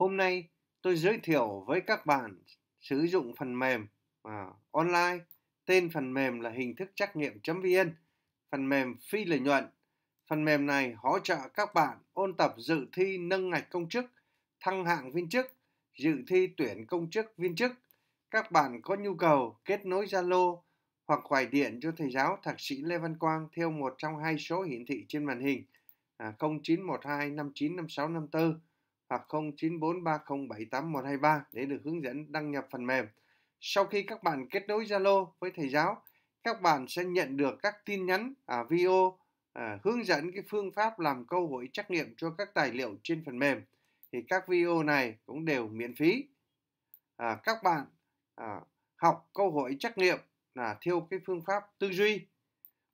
Hôm nay tôi giới thiệu với các bạn sử dụng phần mềm à, online. Tên phần mềm là hình thức trắc nghiệm.vn, phần mềm phi lợi nhuận. Phần mềm này hỗ trợ các bạn ôn tập dự thi nâng ngạch công chức, thăng hạng viên chức, dự thi tuyển công chức viên chức. Các bạn có nhu cầu kết nối Zalo hoặc gọi điện cho thầy giáo thạc sĩ Lê Văn Quang theo một trong hai số hiển thị trên màn hình à, 0912 595654 hoặc 0943078123 để được hướng dẫn đăng nhập phần mềm. Sau khi các bạn kết nối Zalo với thầy giáo, các bạn sẽ nhận được các tin nhắn à, video à, hướng dẫn cái phương pháp làm câu hỏi trắc nghiệm cho các tài liệu trên phần mềm. Thì các video này cũng đều miễn phí. À, các bạn à, học câu hỏi trắc nghiệm là theo cái phương pháp tư duy.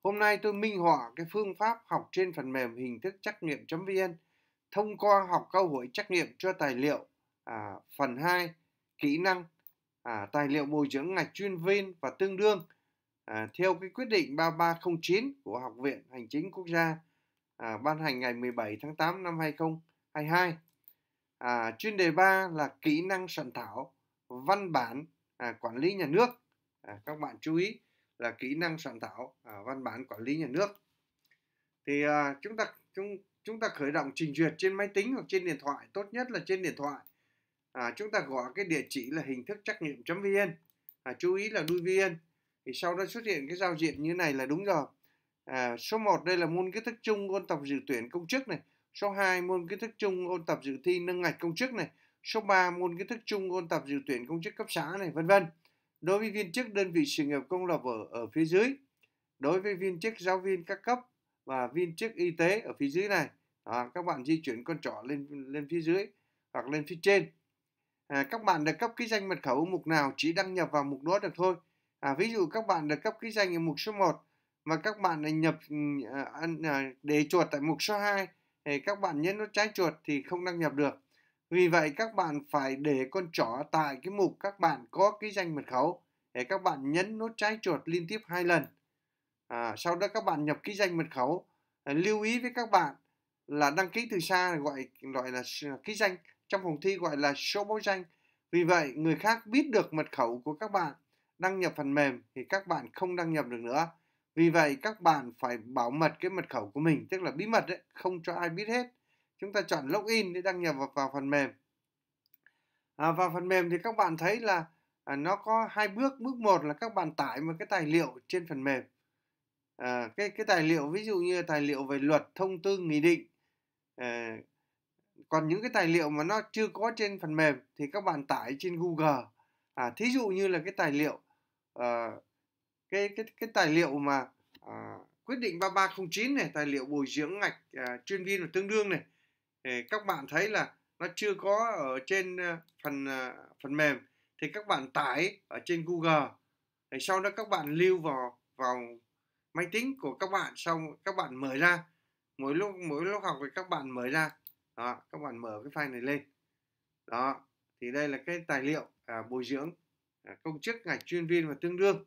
Hôm nay tôi minh họa cái phương pháp học trên phần mềm hình thức trắc nghiệm.vn thông qua học câu hỏi trắc nghiệm cho tài liệu à, phần 2 kỹ năng à, tài liệu bồi dưỡng ngạch chuyên viên và tương đương à, theo cái quyết định 3309 của Học viện Hành chính Quốc gia à, ban hành ngày 17 tháng 8 năm 2022. À, chuyên đề 3 là kỹ năng soạn thảo văn bản à, quản lý nhà nước. À, các bạn chú ý là kỹ năng soạn thảo à, văn bản quản lý nhà nước. Thì à, chúng ta chúng chúng ta khởi động trình duyệt trên máy tính hoặc trên điện thoại tốt nhất là trên điện thoại à, chúng ta gọi cái địa chỉ là hình thức trắc nghiệm vn à, chú ý là đuôi vn thì sau đó xuất hiện cái giao diện như này là đúng rồi à, số 1 đây là môn kiến thức chung ôn tập dự tuyển công chức này số 2 môn kiến thức chung ôn tập dự thi nâng ngạch công chức này số 3 môn kiến thức chung ôn tập dự tuyển công chức cấp xã này vân vân đối với viên chức đơn vị sự nghiệp công lập ở ở phía dưới đối với viên chức giáo viên các cấp và viên chức y tế ở phía dưới này à, các bạn di chuyển con trỏ lên lên phía dưới hoặc lên phía trên à, các bạn được cấp ký danh mật khẩu mục nào chỉ đăng nhập vào mục đó được thôi à, ví dụ các bạn được cấp ký danh ở mục số 1 mà các bạn này nhập ừ, à, à, để chuột tại mục số 2 thì các bạn nhấn nút trái chuột thì không đăng nhập được vì vậy các bạn phải để con trỏ tại cái mục các bạn có ký danh mật khẩu để các bạn nhấn nút trái chuột liên tiếp hai lần à, sau đó các bạn nhập ký danh mật khẩu à, lưu ý với các bạn là đăng ký từ xa gọi gọi là ký danh trong phòng thi gọi là số báo danh vì vậy người khác biết được mật khẩu của các bạn đăng nhập phần mềm thì các bạn không đăng nhập được nữa vì vậy các bạn phải bảo mật cái mật khẩu của mình tức là bí mật đấy không cho ai biết hết chúng ta chọn login để đăng nhập vào, vào phần mềm à, vào phần mềm thì các bạn thấy là à, nó có hai bước bước một là các bạn tải một cái tài liệu trên phần mềm à, cái cái tài liệu ví dụ như tài liệu về luật thông tư nghị định à, còn những cái tài liệu mà nó chưa có trên phần mềm thì các bạn tải trên Google à thí dụ như là cái tài liệu à, cái cái cái tài liệu mà à, quyết định 3309 này tài liệu bồi dưỡng ngạch à, chuyên viên và tương đương này thì các bạn thấy là nó chưa có ở trên phần phần mềm thì các bạn tải ở trên Google thì sau đó các bạn lưu vào vào máy tính của các bạn xong các bạn mở ra mỗi lúc mỗi lúc học thì các bạn mở ra đó các bạn mở cái file này lên đó thì đây là cái tài liệu à, bồi dưỡng à, công chức ngạch chuyên viên và tương đương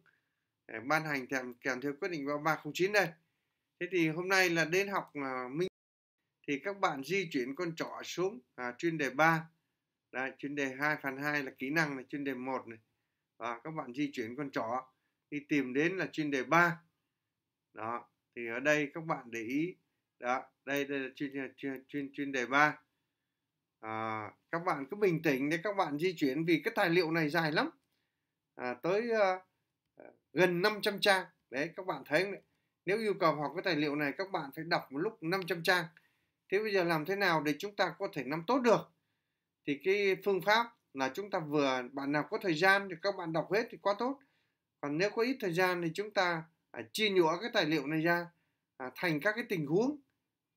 à, ban hành kèm kèm theo quyết định 3309 đây thế thì hôm nay là đến học à, minh thì các bạn di chuyển con trỏ xuống à, chuyên đề 3 Đấy, chuyên đề 2 phần 2 là kỹ năng này, chuyên đề 1 này. Và các bạn di chuyển con trỏ đi tìm đến là chuyên đề 3 đó thì ở đây các bạn để ý đó đây đây là chuyên chuyên chuyên, chuyên đề ba à, các bạn cứ bình tĩnh để các bạn di chuyển vì cái tài liệu này dài lắm à, tới à, gần 500 trang đấy các bạn thấy nếu yêu cầu học cái tài liệu này các bạn phải đọc một lúc 500 trang thế bây giờ làm thế nào để chúng ta có thể nắm tốt được thì cái phương pháp là chúng ta vừa bạn nào có thời gian thì các bạn đọc hết thì quá tốt còn nếu có ít thời gian thì chúng ta à, chia nhỏ cái tài liệu này ra à, thành các cái tình huống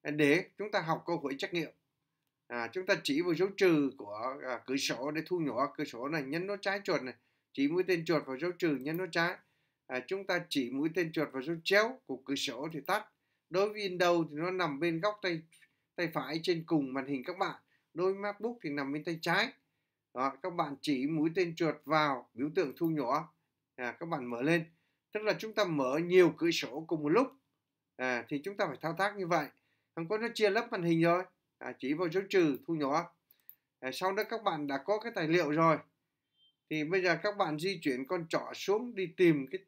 để chúng ta học câu hỏi trắc nghiệm à, chúng ta chỉ vào dấu trừ của à, cửa sổ để thu nhỏ cửa sổ này nhấn nó trái chuột này chỉ mũi tên chuột vào dấu trừ nhấn nó trái à, chúng ta chỉ mũi tên chuột vào dấu chéo của cửa sổ thì tắt đối với đầu thì nó nằm bên góc tay tay phải trên cùng màn hình các bạn đối với MacBook thì nằm bên tay trái đó, các bạn chỉ mũi tên chuột vào biểu tượng thu nhỏ à, các bạn mở lên tức là chúng ta mở nhiều cửa sổ cùng một lúc à, thì chúng ta phải thao tác như vậy không có nó chia lớp màn hình rồi à, chỉ vào dấu trừ thu nhỏ à, sau đó các bạn đã có cái tài liệu rồi thì bây giờ các bạn di chuyển con trỏ xuống đi tìm cái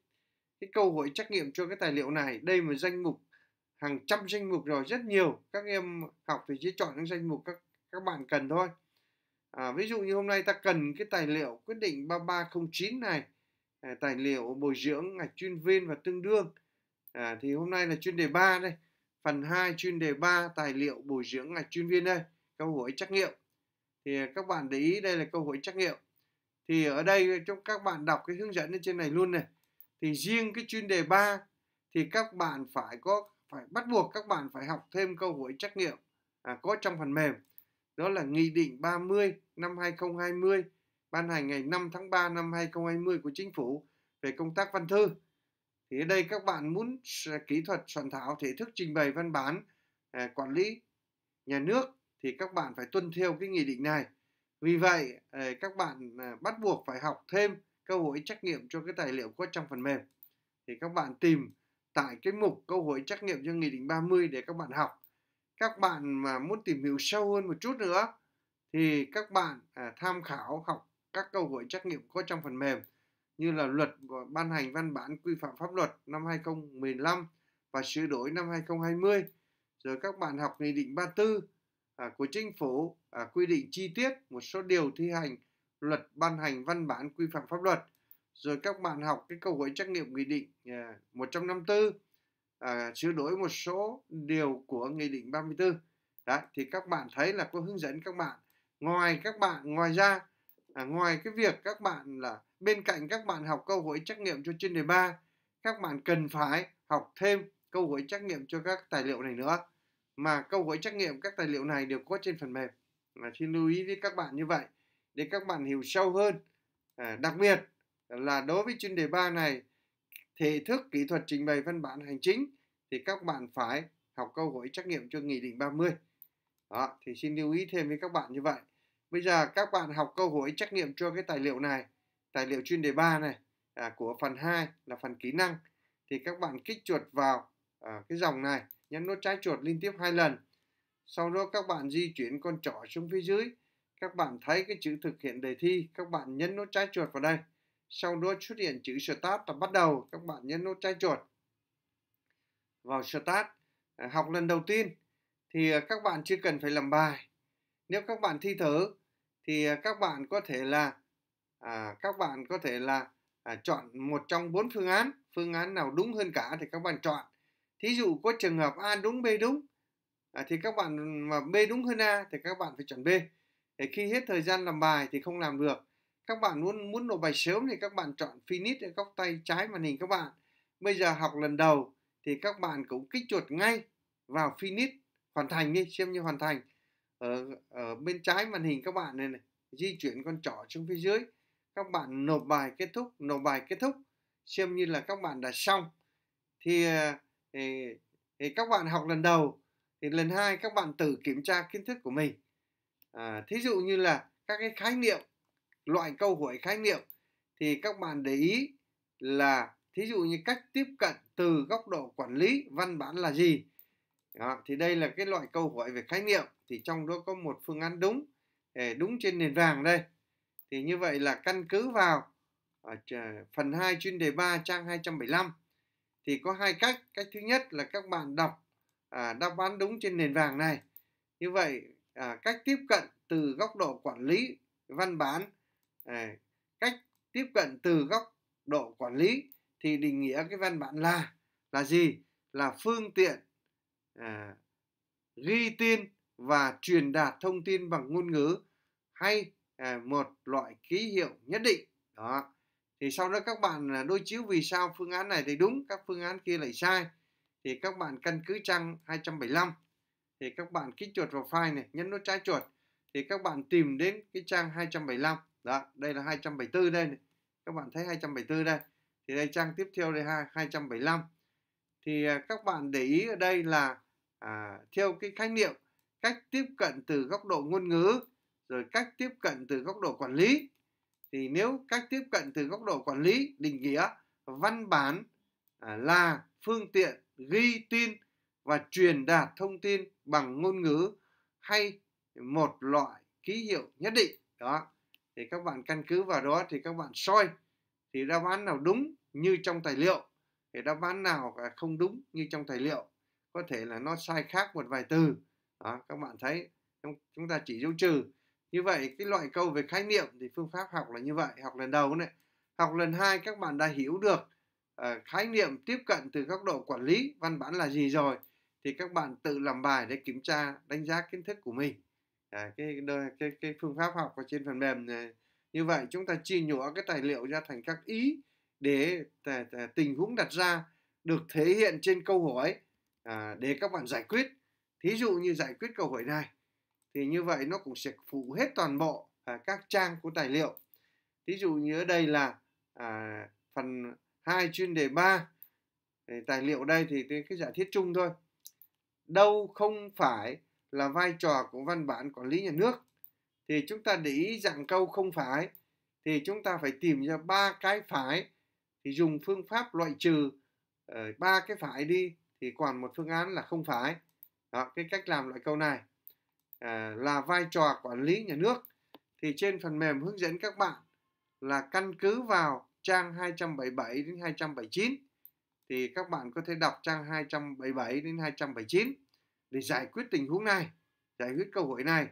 cái câu hỏi trắc nghiệm cho cái tài liệu này đây là danh mục hàng trăm danh mục rồi rất nhiều các em học thì chỉ chọn những danh mục các các bạn cần thôi à, ví dụ như hôm nay ta cần cái tài liệu quyết định 3309 này À, tài liệu bồi dưỡng ngạch chuyên viên và tương đương à, thì hôm nay là chuyên đề 3 đây phần 2 chuyên đề 3 tài liệu bồi dưỡng ngạch chuyên viên đây câu hỏi trắc nghiệm thì à, các bạn để ý đây là câu hỏi trắc nghiệm thì ở đây trong các bạn đọc cái hướng dẫn ở trên này luôn này thì riêng cái chuyên đề 3 thì các bạn phải có phải bắt buộc các bạn phải học thêm câu hỏi trắc nghiệm à, có trong phần mềm đó là nghị định 30 năm 2020 ban hành ngày 5 tháng 3 năm 2020 của chính phủ về công tác văn thư. Thì ở đây các bạn muốn kỹ thuật soạn thảo thể thức trình bày văn bản à, quản lý nhà nước thì các bạn phải tuân theo cái nghị định này. Vì vậy à, các bạn à, bắt buộc phải học thêm câu hỏi trắc nghiệm cho cái tài liệu có trong phần mềm. Thì các bạn tìm tại cái mục câu hỏi trắc nghiệm cho Nghị định 30 để các bạn học. Các bạn mà muốn tìm hiểu sâu hơn một chút nữa thì các bạn à, tham khảo học các câu hỏi trắc nghiệm có trong phần mềm như là luật ban hành văn bản quy phạm pháp luật năm 2015 và sửa đổi năm 2020 rồi các bạn học nghị định 34 à, của chính phủ à, quy định chi tiết một số điều thi hành luật ban hành văn bản quy phạm pháp luật rồi các bạn học cái câu hỏi trắc nghiệm nghị định à, 154 à, sửa đổi một số điều của nghị định 34 đấy thì các bạn thấy là có hướng dẫn các bạn ngoài các bạn ngoài ra à, ngoài cái việc các bạn là bên cạnh các bạn học câu hỏi trắc nghiệm cho chuyên đề 3 các bạn cần phải học thêm câu hỏi trắc nghiệm cho các tài liệu này nữa mà câu hỏi trắc nghiệm các tài liệu này đều có trên phần mềm là xin lưu ý với các bạn như vậy để các bạn hiểu sâu hơn à, đặc biệt là đối với chuyên đề 3 này thể thức kỹ thuật trình bày văn bản hành chính thì các bạn phải học câu hỏi trắc nghiệm cho nghị định 30 đó thì xin lưu ý thêm với các bạn như vậy Bây giờ các bạn học câu hỏi trách nhiệm cho cái tài liệu này, tài liệu chuyên đề 3 này à, của phần 2 là phần kỹ năng. Thì các bạn kích chuột vào à, cái dòng này, nhấn nút trái chuột liên tiếp hai lần. Sau đó các bạn di chuyển con trỏ xuống phía dưới. Các bạn thấy cái chữ thực hiện đề thi, các bạn nhấn nút trái chuột vào đây. Sau đó xuất hiện chữ Start và bắt đầu, các bạn nhấn nút trái chuột. Vào Start, à, học lần đầu tiên thì à, các bạn chưa cần phải làm bài. Nếu các bạn thi thử thì à, các bạn có thể là à, các bạn có thể là à, chọn một trong bốn phương án phương án nào đúng hơn cả thì các bạn chọn thí dụ có trường hợp a đúng b đúng à, thì các bạn mà b đúng hơn a thì các bạn phải chọn b để khi hết thời gian làm bài thì không làm được các bạn muốn muốn nộp bài sớm thì các bạn chọn finish ở góc tay trái màn hình các bạn bây giờ học lần đầu thì các bạn cũng kích chuột ngay vào finish hoàn thành đi xem như hoàn thành ở, ờ, ở ờ, bên trái màn hình các bạn này, này di chuyển con trỏ xuống phía dưới các bạn nộp bài kết thúc nộp bài kết thúc xem như là các bạn đã xong thì, ờ, thì, thì các bạn học lần đầu thì lần hai các bạn tự kiểm tra kiến thức của mình à, thí dụ như là các cái khái niệm loại câu hỏi khái niệm thì các bạn để ý là thí dụ như cách tiếp cận từ góc độ quản lý văn bản là gì đó, thì đây là cái loại câu hỏi về khái niệm thì trong đó có một phương án đúng đúng trên nền vàng đây thì như vậy là căn cứ vào ở à, phần 2 chuyên đề 3 trang 275 thì có hai cách cách thứ nhất là các bạn đọc à, đáp án đúng trên nền vàng này như vậy à, cách tiếp cận từ góc độ quản lý văn bản à, cách tiếp cận từ góc độ quản lý thì định nghĩa cái văn bản là là gì là phương tiện à, ghi tin và truyền đạt thông tin bằng ngôn ngữ hay à, một loại ký hiệu nhất định đó thì sau đó các bạn à, đối chiếu vì sao phương án này thì đúng các phương án kia lại sai thì các bạn căn cứ trang 275 thì các bạn kích chuột vào file này nhấn nút trái chuột thì các bạn tìm đến cái trang 275 đó đây là 274 đây này. các bạn thấy 274 đây thì đây trang tiếp theo đây 275 thì à, các bạn để ý ở đây là à, theo cái khái niệm cách tiếp cận từ góc độ ngôn ngữ rồi cách tiếp cận từ góc độ quản lý thì nếu cách tiếp cận từ góc độ quản lý định nghĩa văn bản à, là phương tiện ghi tin và truyền đạt thông tin bằng ngôn ngữ hay một loại ký hiệu nhất định đó thì các bạn căn cứ vào đó thì các bạn soi thì đáp án nào đúng như trong tài liệu thì đáp án nào không đúng như trong tài liệu có thể là nó sai khác một vài từ đó, các bạn thấy chúng ta chỉ dấu trừ như vậy cái loại câu về khái niệm thì phương pháp học là như vậy học lần đầu này học lần hai các bạn đã hiểu được uh, khái niệm tiếp cận từ góc độ quản lý văn bản là gì rồi thì các bạn tự làm bài để kiểm tra đánh giá kiến thức của mình à, cái, cái cái phương pháp học ở trên phần mềm này. như vậy chúng ta chia nhỏ cái tài liệu ra thành các ý để tình huống đặt ra được thể hiện trên câu hỏi à, để các bạn giải quyết thí dụ như giải quyết câu hỏi này thì như vậy nó cũng sẽ phụ hết toàn bộ à, các trang của tài liệu thí dụ như ở đây là à, phần 2 chuyên đề 3 thì tài liệu đây thì cái giả thiết chung thôi đâu không phải là vai trò của văn bản quản lý nhà nước thì chúng ta để ý dạng câu không phải thì chúng ta phải tìm ra ba cái phải thì dùng phương pháp loại trừ ờ, ba cái phải đi thì còn một phương án là không phải đó cái cách làm loại câu này à, là vai trò quản lý nhà nước thì trên phần mềm hướng dẫn các bạn là căn cứ vào trang 277 đến 279 thì các bạn có thể đọc trang 277 đến 279 để giải quyết tình huống này giải quyết câu hỏi này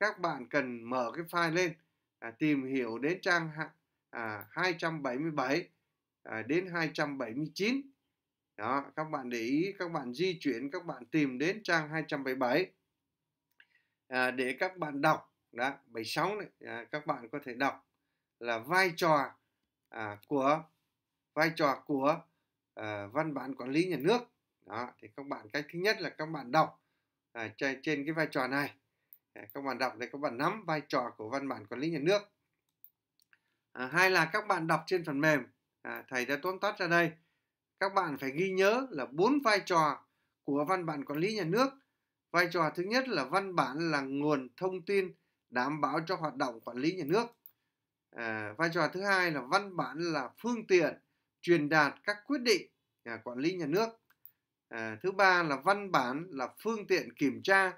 các bạn cần mở cái file lên à, tìm hiểu đến trang à, 277 à, đến 279 đó các bạn để ý các bạn di chuyển các bạn tìm đến trang 277 à, để các bạn đọc đó 76 này à, các bạn có thể đọc là vai trò à, của vai trò của à, văn bản quản lý nhà nước đó thì các bạn cách thứ nhất là các bạn đọc à, trên cái vai trò này à, các bạn đọc để các bạn nắm vai trò của văn bản quản lý nhà nước à, hai là các bạn đọc trên phần mềm à, thầy đã tóm tắt ra đây các bạn phải ghi nhớ là bốn vai trò của văn bản quản lý nhà nước. Vai trò thứ nhất là văn bản là nguồn thông tin đảm bảo cho hoạt động quản lý nhà nước. À, vai trò thứ hai là văn bản là phương tiện truyền đạt các quyết định à, quản lý nhà nước. À, thứ ba là văn bản là phương tiện kiểm tra,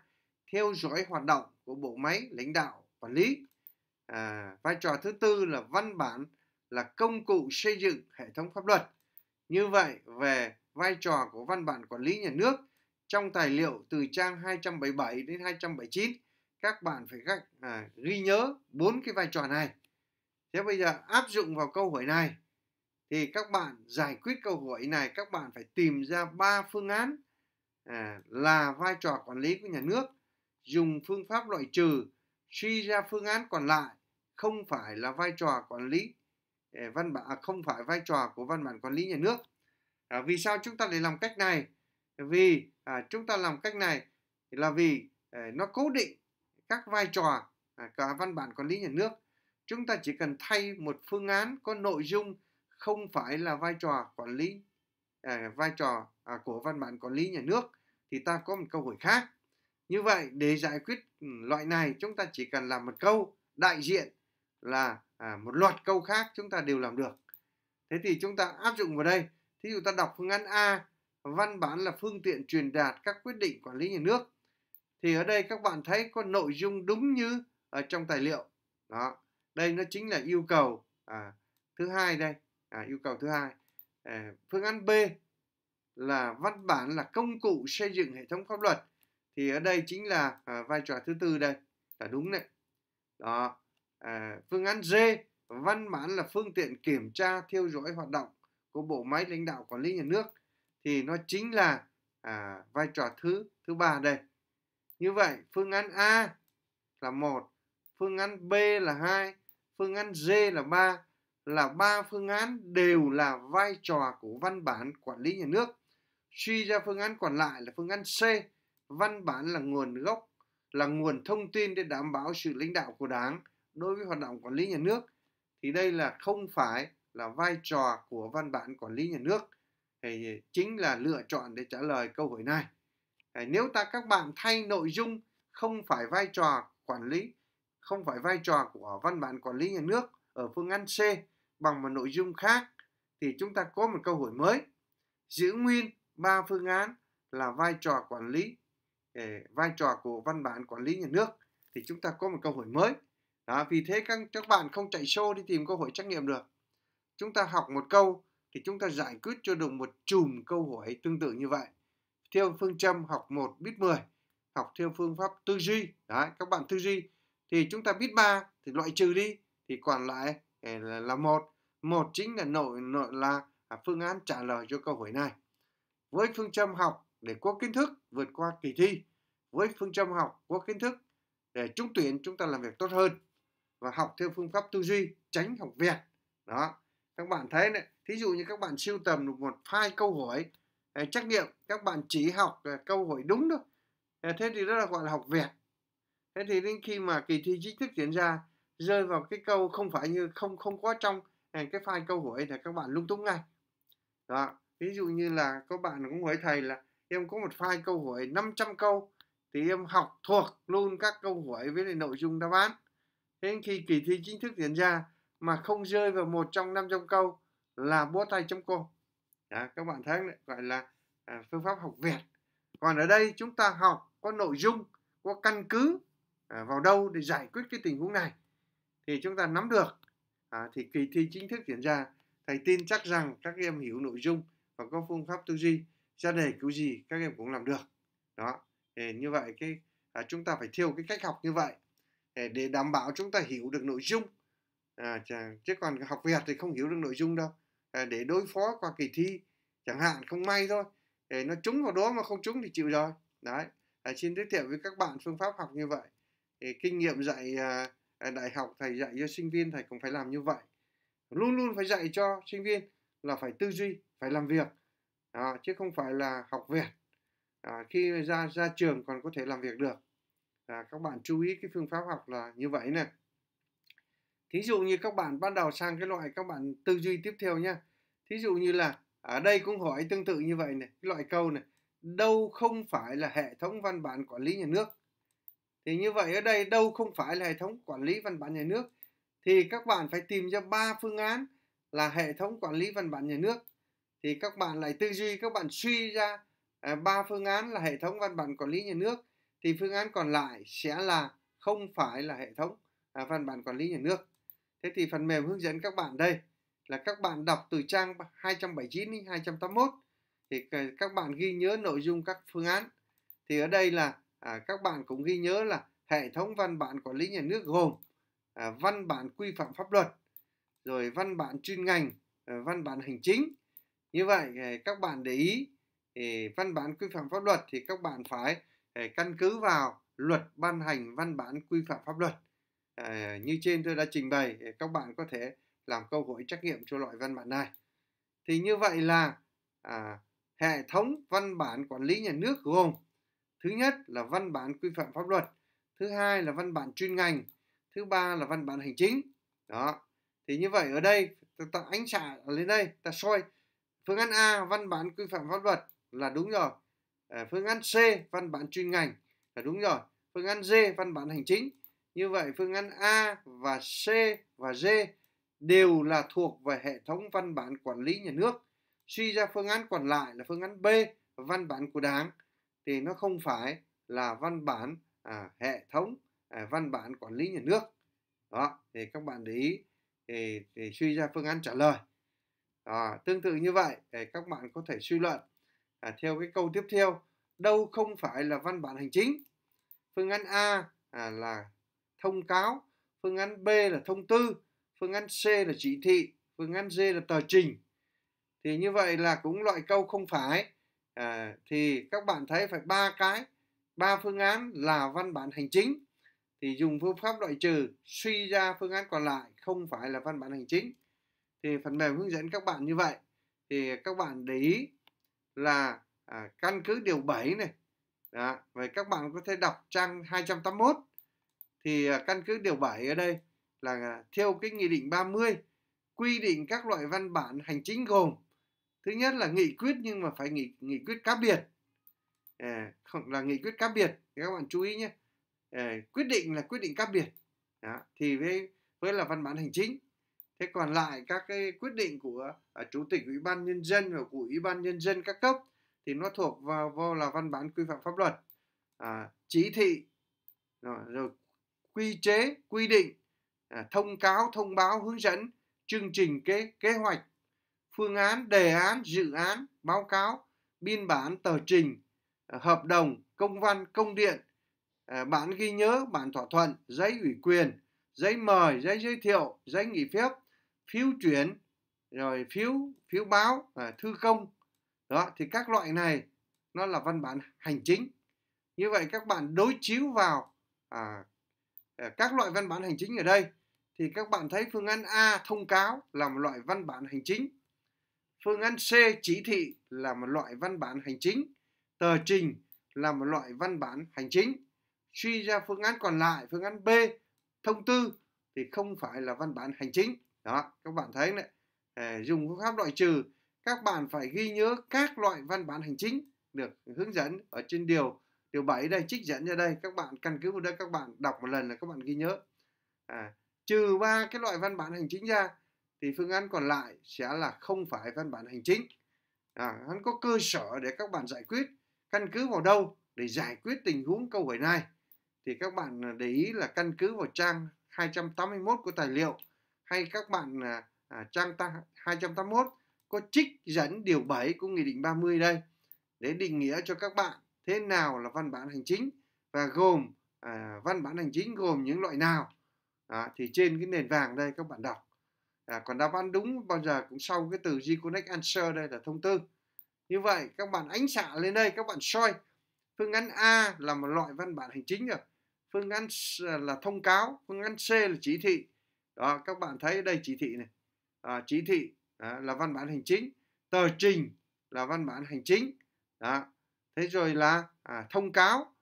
theo dõi hoạt động của bộ máy lãnh đạo quản lý. À, vai trò thứ tư là văn bản là công cụ xây dựng hệ thống pháp luật. Như vậy, về vai trò của văn bản quản lý nhà nước trong tài liệu từ trang 277 đến 279, các bạn phải gạch, à, ghi nhớ bốn cái vai trò này. Thế bây giờ áp dụng vào câu hỏi này thì các bạn giải quyết câu hỏi này các bạn phải tìm ra ba phương án à, là vai trò quản lý của nhà nước dùng phương pháp loại trừ suy ra phương án còn lại không phải là vai trò quản lý văn bản à, không phải vai trò của văn bản quản lý nhà nước à, vì sao chúng ta lại làm cách này vì à, chúng ta làm cách này là vì à, nó cố định các vai trò à, cả văn bản quản lý nhà nước chúng ta chỉ cần thay một phương án có nội dung không phải là vai trò quản lý à, vai trò à, của văn bản quản lý nhà nước thì ta có một câu hỏi khác như vậy để giải quyết ừ, loại này chúng ta chỉ cần làm một câu đại diện là à, một loạt câu khác chúng ta đều làm được thế thì chúng ta áp dụng vào đây thí dụ ta đọc phương án a văn bản là phương tiện truyền đạt các quyết định quản lý nhà nước thì ở đây các bạn thấy có nội dung đúng như ở trong tài liệu đó đây nó chính là yêu cầu à, thứ hai đây à, yêu cầu thứ hai à, phương án b là văn bản là công cụ xây dựng hệ thống pháp luật thì ở đây chính là à, vai trò thứ tư đây là đúng đấy đó à, phương án D văn bản là phương tiện kiểm tra theo dõi hoạt động của bộ máy lãnh đạo quản lý nhà nước thì nó chính là à, vai trò thứ thứ ba đây như vậy phương án A là một phương án B là hai phương án D là ba là ba phương án đều là vai trò của văn bản quản lý nhà nước suy ra phương án còn lại là phương án C văn bản là nguồn gốc là nguồn thông tin để đảm bảo sự lãnh đạo của đảng đối với hoạt động quản lý nhà nước thì đây là không phải là vai trò của văn bản quản lý nhà nước thì chính là lựa chọn để trả lời câu hỏi này nếu ta các bạn thay nội dung không phải vai trò quản lý không phải vai trò của văn bản quản lý nhà nước ở phương án C bằng một nội dung khác thì chúng ta có một câu hỏi mới giữ nguyên ba phương án là vai trò quản lý vai trò của văn bản quản lý nhà nước thì chúng ta có một câu hỏi mới đó, vì thế các các bạn không chạy show đi tìm câu hỏi trắc nghiệm được chúng ta học một câu thì chúng ta giải quyết cho được một chùm câu hỏi tương tự như vậy theo phương châm học 1 biết 10 học theo phương pháp tư duy đấy các bạn tư duy thì chúng ta biết ba thì loại trừ đi thì còn lại ờ, là một một chính là nội nội là à, phương án trả lời cho câu hỏi này với phương châm học để có kiến thức vượt qua kỳ thi với phương châm học có kiến thức để trúng tuyển chúng ta làm việc tốt hơn và học theo phương pháp tư duy tránh học việt đó các bạn thấy này thí dụ như các bạn siêu tầm được một file câu hỏi à, trắc nghiệm các bạn chỉ học à, câu hỏi đúng thôi à, thế thì đó là gọi là học việt thế thì đến khi mà kỳ thi chính thức diễn ra rơi vào cái câu không phải như không không có trong cái file câu hỏi thì các bạn lung túng ngay đó ví dụ như là các bạn cũng hỏi thầy là em có một file câu hỏi 500 câu thì em học thuộc luôn các câu hỏi với lại nội dung đáp án thế nên khi kỳ thi chính thức diễn ra mà không rơi vào một trong năm trong câu là bó tay chấm cô Đó, các bạn thấy gọi là à, phương pháp học việt còn ở đây chúng ta học có nội dung có căn cứ à, vào đâu để giải quyết cái tình huống này thì chúng ta nắm được à, thì kỳ thi chính thức diễn ra thầy tin chắc rằng các em hiểu nội dung và có phương pháp tư duy ra đề cứu gì các em cũng làm được đó thì như vậy cái à, chúng ta phải thiêu cái cách học như vậy để đảm bảo chúng ta hiểu được nội dung à, chứ còn học Việt thì không hiểu được nội dung đâu à, để đối phó qua kỳ thi chẳng hạn không may thôi để nó trúng vào đó mà không trúng thì chịu rồi đấy à, xin giới thiệu với các bạn phương pháp học như vậy thì kinh nghiệm dạy à, à, đại học thầy dạy cho sinh viên thầy cũng phải làm như vậy luôn luôn phải dạy cho sinh viên là phải tư duy phải làm việc à, chứ không phải là học Việt à, khi ra ra trường còn có thể làm việc được và các bạn chú ý cái phương pháp học là như vậy nè thí dụ như các bạn ban đầu sang cái loại các bạn tư duy tiếp theo nhé thí dụ như là ở đây cũng hỏi tương tự như vậy này cái loại câu này đâu không phải là hệ thống văn bản quản lý nhà nước thì như vậy ở đây đâu không phải là hệ thống quản lý văn bản nhà nước thì các bạn phải tìm ra ba phương án là hệ thống quản lý văn bản nhà nước thì các bạn lại tư duy các bạn suy ra à, ba phương án là hệ thống văn bản quản lý nhà nước thì phương án còn lại sẽ là không phải là hệ thống à, văn bản quản lý nhà nước. Thế thì phần mềm hướng dẫn các bạn đây là các bạn đọc từ trang 279 đến 281 thì các bạn ghi nhớ nội dung các phương án. Thì ở đây là à, các bạn cũng ghi nhớ là hệ thống văn bản quản lý nhà nước gồm à, văn bản quy phạm pháp luật, rồi văn bản chuyên ngành, à, văn bản hành chính. Như vậy à, các bạn để ý thì văn bản quy phạm pháp luật thì các bạn phải căn cứ vào luật ban hành văn bản quy phạm pháp luật à, như trên tôi đã trình bày các bạn có thể làm câu hỏi trắc nghiệm cho loại văn bản này thì như vậy là à, hệ thống văn bản quản lý nhà nước gồm thứ nhất là văn bản quy phạm pháp luật thứ hai là văn bản chuyên ngành thứ ba là văn bản hành chính đó thì như vậy ở đây ta, ta ánh xạ lên đây ta soi phương án a văn bản quy phạm pháp luật là đúng rồi Ờ, phương án C văn bản chuyên ngành là đúng rồi phương án D văn bản hành chính như vậy phương án A và C và D đều là thuộc về hệ thống văn bản quản lý nhà nước suy ra phương án còn lại là phương án B văn bản của đảng thì nó không phải là văn bản à, hệ thống à, văn bản quản lý nhà nước đó thì các bạn để ý thì, thì suy ra phương án trả lời à, tương tự như vậy các bạn có thể suy luận à, theo cái câu tiếp theo đâu không phải là văn bản hành chính phương án A à, là thông cáo phương án B là thông tư phương án C là chỉ thị phương án D là tờ trình thì như vậy là cũng loại câu không phải à, thì các bạn thấy phải ba cái ba phương án là văn bản hành chính thì dùng phương pháp loại trừ suy ra phương án còn lại không phải là văn bản hành chính thì phần mềm hướng dẫn các bạn như vậy thì các bạn để ý là à, căn cứ điều 7 này đó. Vậy các bạn có thể đọc trang 281 thì à, căn cứ điều 7 ở đây là à, theo cái nghị định 30 quy định các loại văn bản hành chính gồm thứ nhất là nghị quyết nhưng mà phải nghị nghị quyết cá biệt à, không là nghị quyết cá biệt các bạn chú ý nhé à, quyết định là quyết định cá biệt đó. thì với với là văn bản hành chính thế còn lại các cái quyết định của à, chủ tịch ủy ban nhân dân và của ủy ban nhân dân các cấp thì nó thuộc vào, vào là văn bản quy phạm pháp luật à, chỉ thị rồi, rồi quy chế quy định à, thông cáo thông báo hướng dẫn chương trình kế kế hoạch phương án đề án dự án báo cáo biên bản tờ trình à, hợp đồng công văn công điện à, bản ghi nhớ bản thỏa thuận giấy ủy quyền giấy mời giấy giới thiệu giấy nghỉ phép phiếu chuyển rồi phiếu phiếu báo à, thư công đó thì các loại này nó là văn bản hành chính như vậy các bạn đối chiếu vào à, à, các loại văn bản hành chính ở đây thì các bạn thấy phương án A thông cáo là một loại văn bản hành chính phương án C chỉ thị là một loại văn bản hành chính tờ trình là một loại văn bản hành chính suy ra phương án còn lại phương án B thông tư thì không phải là văn bản hành chính đó các bạn thấy đấy dùng phương pháp loại trừ các bạn phải ghi nhớ các loại văn bản hành chính được hướng dẫn ở trên điều điều 7 đây trích dẫn ra đây các bạn căn cứ vào đây các bạn đọc một lần là các bạn ghi nhớ à, trừ ba cái loại văn bản hành chính ra thì phương án còn lại sẽ là không phải văn bản hành chính à, hắn có cơ sở để các bạn giải quyết căn cứ vào đâu để giải quyết tình huống câu hỏi này thì các bạn à, để ý là căn cứ vào trang 281 của tài liệu hay các bạn à, à trang ta 281 có trích dẫn điều 7 của Nghị định 30 đây để định nghĩa cho các bạn thế nào là văn bản hành chính và gồm à, văn bản hành chính gồm những loại nào à, thì trên cái nền vàng đây các bạn đọc à, còn đáp án đúng bao giờ cũng sau cái từ G-Connect Answer đây là thông tư như vậy các bạn ánh xạ lên đây các bạn soi phương án A là một loại văn bản hành chính rồi phương án à, là thông cáo phương án C là chỉ thị đó các bạn thấy đây chỉ thị này à, chỉ thị à, là văn bản hành chính tờ trình là văn bản hành chính đó thế rồi là à, thông cáo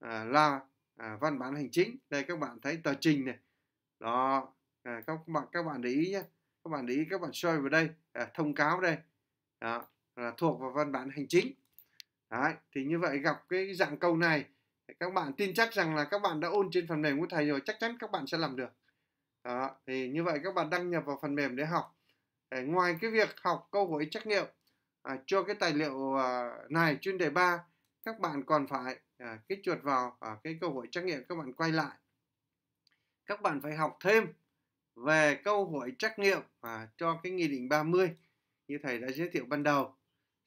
à, là à, văn bản hành chính đây các bạn thấy tờ trình này đó à, các bạn các bạn để ý nhé các bạn để ý các bạn soi vào đây à, thông cáo đây đó, là thuộc vào văn bản hành chính Đấy, thì như vậy gặp cái dạng câu này các bạn tin chắc rằng là các bạn đã ôn trên phần mềm của thầy rồi chắc chắn các bạn sẽ làm được đó, thì như vậy các bạn đăng nhập vào phần mềm để học để ngoài cái việc học câu hỏi trắc nghiệm à, cho cái tài liệu à, này chuyên đề 3 các bạn còn phải à, kích chuột vào à, cái câu hỏi trắc nghiệm các bạn quay lại các bạn phải học thêm về câu hỏi trắc nghiệm à, cho cái nghị định 30 như thầy đã giới thiệu ban đầu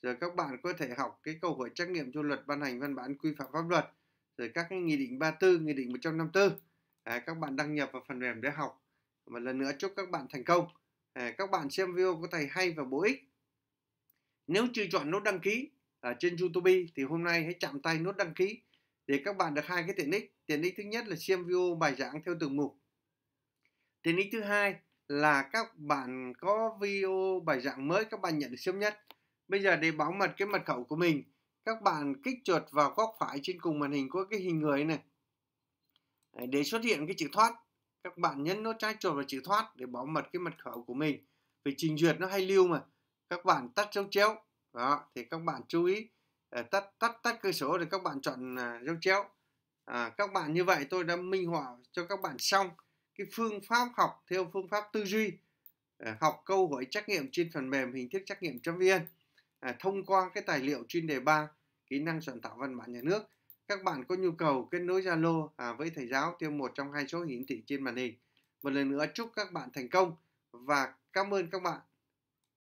rồi các bạn có thể học cái câu hỏi trắc nghiệm cho luật ban hành văn bản quy phạm pháp luật rồi các cái nghị định 34 nghị định 154 à, các bạn đăng nhập vào phần mềm để học một lần nữa chúc các bạn thành công. À, các bạn xem video của thầy hay và bổ ích. Nếu chưa chọn nút đăng ký ở à, trên YouTube thì hôm nay hãy chạm tay nút đăng ký để các bạn được hai cái tiện ích. Tiện ích thứ nhất là xem video bài giảng theo từng mục. Tiện ích thứ hai là các bạn có video bài giảng mới các bạn nhận được sớm nhất. Bây giờ để bảo mật cái mật khẩu của mình, các bạn kích chuột vào góc phải trên cùng màn hình của cái hình người này. Để xuất hiện cái chữ thoát các bạn nhấn nút trái chuột và chữ thoát để bảo mật cái mật khẩu của mình vì trình duyệt nó hay lưu mà các bạn tắt dấu chéo đó thì các bạn chú ý ờ, tắt tắt tắt cơ số thì các bạn chọn ờ, dấu chéo à, các bạn như vậy tôi đã minh họa cho các bạn xong cái phương pháp học theo phương pháp tư duy ờ, học câu hỏi trắc nghiệm trên phần mềm hình thức trắc nghiệm vn à, thông qua cái tài liệu chuyên đề 3 kỹ năng soạn tạo văn bản nhà nước các bạn có nhu cầu kết nối Zalo à, với thầy giáo theo một trong hai số hiển thị trên màn hình. Một lần nữa chúc các bạn thành công và cảm ơn các bạn